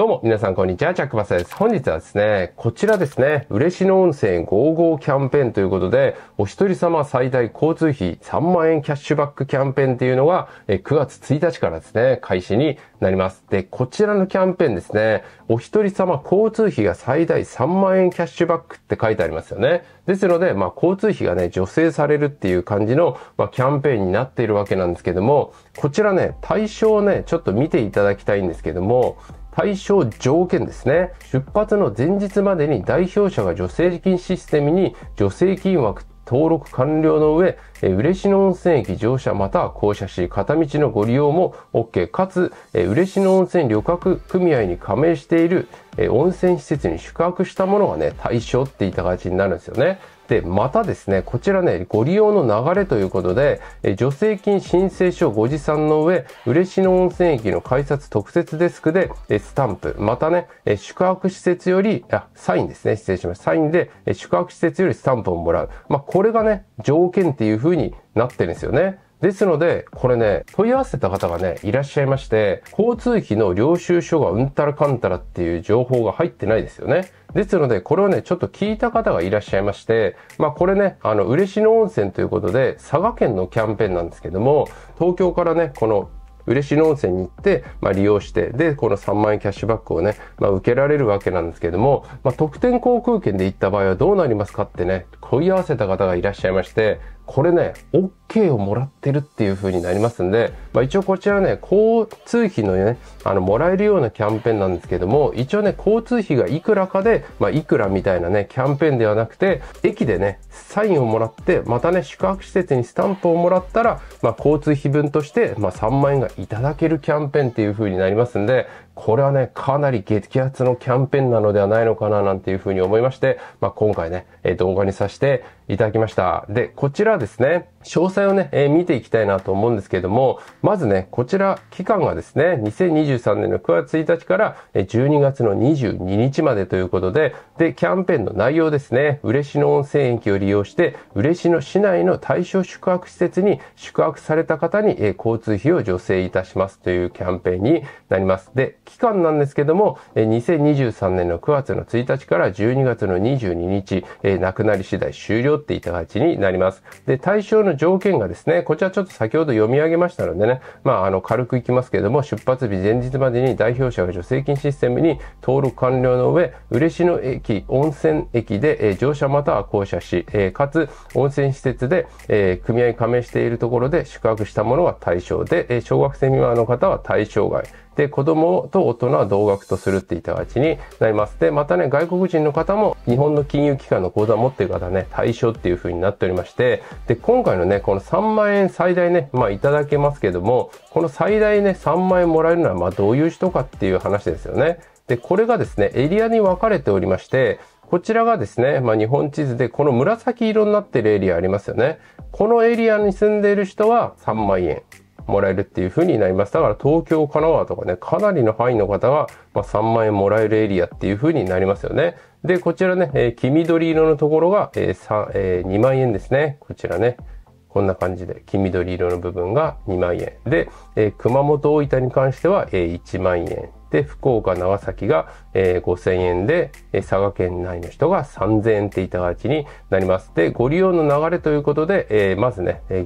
どうも、皆さん、こんにちは。チャックバスです。本日はですね、こちらですね、嬉野温泉55キャンペーンということで、お一人様最大交通費3万円キャッシュバックキャンペーンっていうのが、9月1日からですね、開始になります。で、こちらのキャンペーンですね、お一人様交通費が最大3万円キャッシュバックって書いてありますよね。ですので、まあ、交通費がね、助成されるっていう感じの、まあ、キャンペーンになっているわけなんですけども、こちらね、対象をね、ちょっと見ていただきたいんですけども、対象条件ですね。出発の前日までに代表者が助成金システムに助成金枠登録完了の上、え嬉野温泉駅乗車または降車し、片道のご利用も OK。かつ、え嬉野温泉旅客組合に加盟している、え温泉施設に宿泊したものがね、対象って言った形になるんですよね。で、、またですね、こちらね、ご利用の流れということで、え助成金申請書ご持参の上、嬉野温泉駅の改札特設デスクで、えスタンプ、またね、え宿泊施設より、あ、サインですね、失礼しました。サインで、え宿泊施設よりスタンプをもらう。まあ、これがね、条件っていうふうになってるんですよね。ですので、これね、問い合わせた方がね、いらっしゃいまして、交通費の領収書がうんたらかんたらっていう情報が入ってないですよね。ですので、これをね、ちょっと聞いた方がいらっしゃいまして、まあこれね、あの、嬉野温泉ということで、佐賀県のキャンペーンなんですけども、東京からね、この嬉野温泉に行って、まあ、利用して、で、この3万円キャッシュバックをね、まあ、受けられるわけなんですけども、まあ、特典航空券で行った場合はどうなりますかってね、問い合わせた方がいらっしゃいまして、これね、OK をもらってるっていう風になりますんで、まあ、一応こちらね、交通費のね、あの、もらえるようなキャンペーンなんですけども、一応ね、交通費がいくらかで、まあ、いくらみたいなね、キャンペーンではなくて、駅でね、サインをもらって、またね、宿泊施設にスタンプをもらったら、まあ、交通費分として、ま3万円がいただけるキャンペーンっていう風になりますんで、これはね、かなり激アツのキャンペーンなのではないのかななんていうふうに思いまして、まあ、今回ね、え動画にさせていただきました。で、こちらですね、詳細をね、えー、見ていきたいなと思うんですけれども、まずね、こちら期間がですね、2023年の9月1日から12月の22日までということで、で、キャンペーンの内容ですね、嬉野温泉駅を利用して、嬉野市内の対象宿泊施設に宿泊された方に、えー、交通費を助成いたしますというキャンペーンになります。で、期間なんですけども、えー、2023年の9月の1日から12月の22日、えー、亡くなり次第終了っていった形になります。で、対象のの条件がですね、こちらちょっと先ほど読み上げましたのでね、まあ、あの、軽くいきますけれども、出発日前日までに代表者が助成金システムに登録完了の上、嬉野駅、温泉駅で、え乗車または降車し、えかつ、温泉施設で、え組合加盟しているところで宿泊した者は対象で、え小学生未満の方は対象外。で、子供と大人は同額とするって言った形になります。で、またね、外国人の方も日本の金融機関の口座を持ってる方ね、対象っていう風になっておりまして、で、今回のね、この3万円最大ね、まあいただけますけども、この最大ね、3万円もらえるのは、まあどういう人かっていう話ですよね。で、これがですね、エリアに分かれておりまして、こちらがですね、まあ、日本地図でこの紫色になってるエリアありますよね。このエリアに住んでいる人は3万円。もらえるっていう風になります。だから東京、神奈川とかね、かなりの範囲の方が、ま3万円もらえるエリアっていう風になりますよね。で、こちらね、えー、黄緑色のところが、えーえー、2万円ですね。こちらね。こんな感じで、黄緑色の部分が2万円。で、えー、熊本、大分に関しては、え1万円。で、福岡、長崎が、えー、5000円で、佐賀県内の人が3000円っていた形になります。で、ご利用の流れということで、えー、まずね、え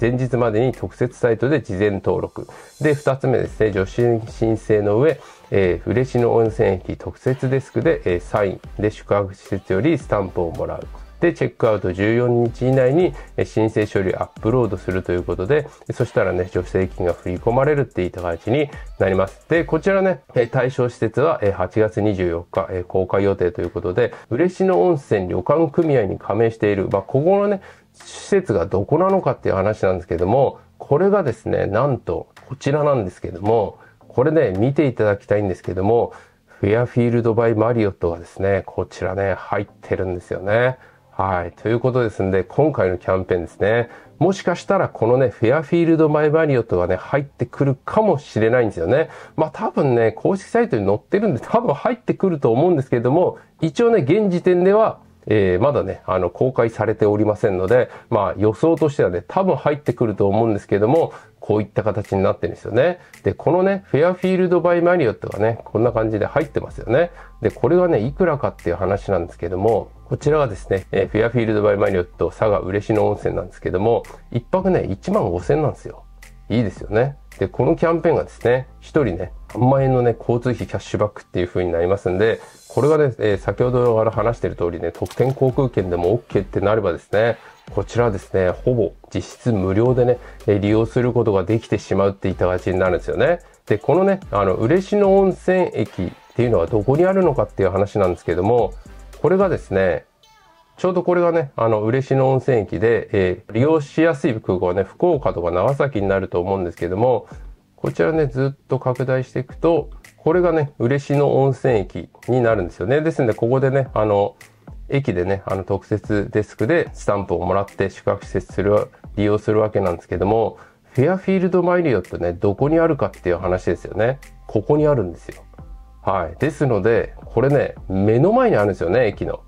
前日までに特設サイトで事前登録。で、2つ目ですね、助手申請の上、えー、嬉野温泉駅特設デスクで、えサイン。で、宿泊施設よりスタンプをもらう。で、チェックアウト14日以内に申請書類アップロードするということで、そしたらね、助成金が振り込まれるっていった形になります。で、こちらね、対象施設は8月24日公開予定ということで、嬉野温泉旅館組合に加盟している、まあ、ここのね、施設がどこなのかっていう話なんですけども、これがですね、なんと、こちらなんですけども、これね、見ていただきたいんですけども、フェアフィールドバイマリオットがですね、こちらね、入ってるんですよね。はい。ということですんで、今回のキャンペーンですね。もしかしたらこのね、フェアフィールドマイバリオットがね、入ってくるかもしれないんですよね。まあ多分ね、公式サイトに載ってるんで多分入ってくると思うんですけれども、一応ね、現時点ではえー、まだね、あの、公開されておりませんので、まあ予想としてはね、多分入ってくると思うんですけども、こういった形になってるんですよね。で、このね、フェアフィールドバイマリオットがね、こんな感じで入ってますよね。で、これがね、いくらかっていう話なんですけども、こちらがですね、えフェアフィールドバイマリオット佐賀嬉野温泉なんですけども、一泊ね、1万5千なんですよ。いいですよね。で、このキャンペーンがですね、一人ね、3万円のね、交通費キャッシュバックっていう風になりますんで、これがですね、先ほどから話している通りね、特典航空券でも OK ってなればですね、こちらですね、ほぼ実質無料でね、利用することができてしまうっていった形になるんですよね。で、このね、あの、嬉野温泉駅っていうのはどこにあるのかっていう話なんですけども、これがですね、ちょうどこれがね、あの、嬉野温泉駅で、えー、利用しやすい空港はね、福岡とか長崎になると思うんですけども、こちらね、ずっと拡大していくと、これがね、嬉野温泉駅になるんですよね。ですので、ここでね、あの、駅でね、あの特設デスクでスタンプをもらって宿泊施設する、利用するわけなんですけども、フェアフィールドマイリオットね、どこにあるかっていう話ですよね。ここにあるんですよ。はい。ですので、これね、目の前にあるんですよね、駅の。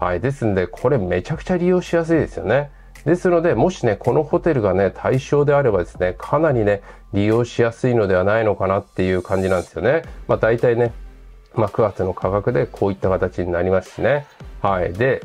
はい。ですんで、これめちゃくちゃ利用しやすいですよね。ですので、もしね、このホテルがね、対象であればですね、かなりね、利用しやすいのではないのかなっていう感じなんですよね。まあ大体ね、まあ9月の価格でこういった形になりますしね。はい。で、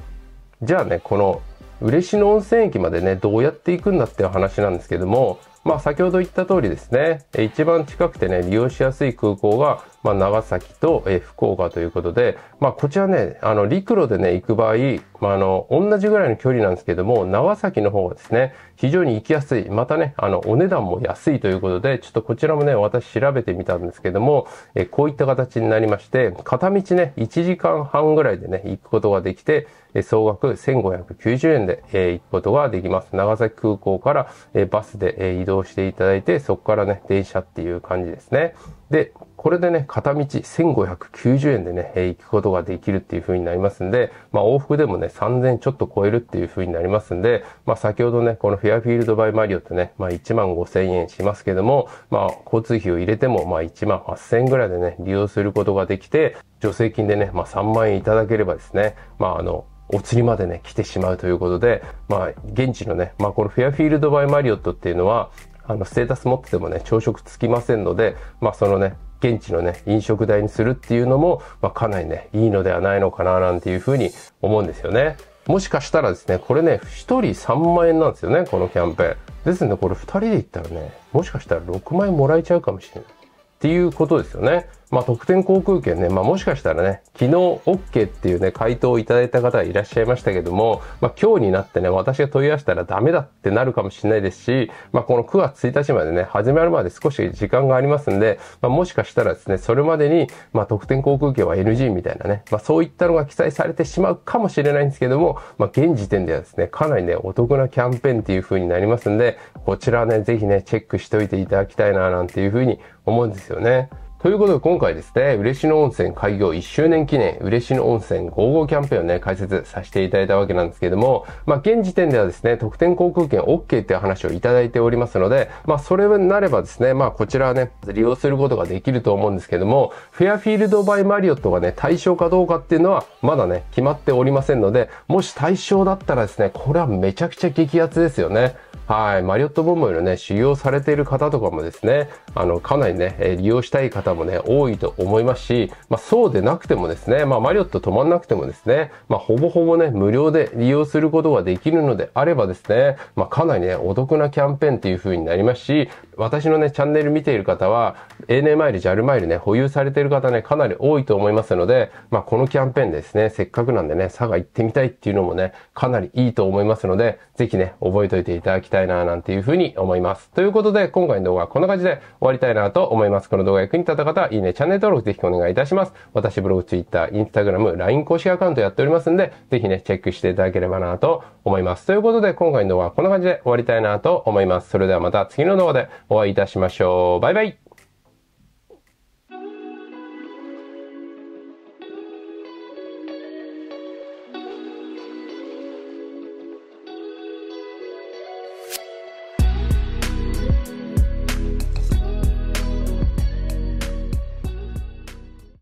じゃあね、この嬉野温泉駅までね、どうやって行くんだっていう話なんですけども、まあ、先ほど言った通りですね、一番近くてね、利用しやすい空港が、まあ、長崎と、福岡ということで、まあ、こちらね、あの、陸路でね、行く場合、まあ、あの、同じぐらいの距離なんですけども、長崎の方がですね、非常に行きやすい。またね、あの、お値段も安いということで、ちょっとこちらもね、私調べてみたんですけども、こういった形になりまして、片道ね、1時間半ぐらいでね、行くことができて、総額1590円で、行くことができます。長崎空港から、バスで、移動動していただいて、そこからね、電車っていう感じですね。で、これでね、片道1590円でね、行くことができるっていう風になりますんで、まあ往復でもね、3000ちょっと超えるっていう風になりますんで、まあ先ほどね、このフェアフィールドバイマリオってね、まあ1万5000円しますけども、まあ交通費を入れても、まあ1万8000円ぐらいでね、利用することができて、助成金でね、まあ3万円いただければですね、まああの、お釣りまでね、来てしまうということで、まあ、現地のね、まあ、このフェアフィールドバイマリオットっていうのは、あの、ステータス持っててもね、朝食つきませんので、まあ、そのね、現地のね、飲食代にするっていうのも、まあ、かなりね、いいのではないのかな、なんていうふうに思うんですよね。もしかしたらですね、これね、1人3万円なんですよね、このキャンペーン。ですので、これ2人で行ったらね、もしかしたら6万円もらえちゃうかもしれない。っていうことですよね。まあ、特典航空券ね、まあ、もしかしたらね、昨日 OK っていうね、回答をいただいた方がいらっしゃいましたけども、まあ、今日になってね、私が問い合わせたらダメだってなるかもしれないですし、まあ、この9月1日までね、始まるまで少し時間がありますんで、まあ、もしかしたらですね、それまでに、まあ、特典航空券は NG みたいなね、まあ、そういったのが記載されてしまうかもしれないんですけども、まあ、現時点ではですね、かなりね、お得なキャンペーンっていう風になりますんで、こちらね、ぜひね、チェックしておいていただきたいな、なんていう風に思うんですよね。ということで今回ですね、嬉野温泉開業1周年記念、嬉野温泉55キャンペーンをね、解説させていただいたわけなんですけども、まあ、現時点ではですね、特典航空券 OK っていう話をいただいておりますので、まあ、それになればですね、まあ、こちらはね、利用することができると思うんですけども、フェアフィールドバイマリオットがね、対象かどうかっていうのは、まだね、決まっておりませんので、もし対象だったらですね、これはめちゃくちゃ激アツですよね。はい、マリオットボムのね、修行されている方とかもですね、あの、かなりね、利用したい方もね、多いと思いますし、まあ、そうでなくてもですね、まあ、マリオット止まんなくてもですね、まあ、ほぼほぼね、無料で利用することができるのであればですね、まあ、かなりね、お得なキャンペーンっていう風になりますし、私のね、チャンネル見ている方は、ANA マイル、JAL マイルね、保有されている方ね、かなり多いと思いますので、まあ、このキャンペーンですね、せっかくなんでね、佐賀行ってみたいっていうのもね、かなりいいと思いますので、ぜひね、覚えておいていただきたいたいななんていうふうに思います。ということで、今回の動画はこんな感じで終わりたいなと思います。この動画役に立った方は、いいね、チャンネル登録ぜひお願いいたします。私、ブログ、ツイッター、インスタグラム、LINE 公式アカウントやっておりますんで、ぜひね、チェックしていただければなと思います。ということで、今回の動画はこんな感じで終わりたいなと思います。それではまた次の動画でお会いいたしましょう。バイバイ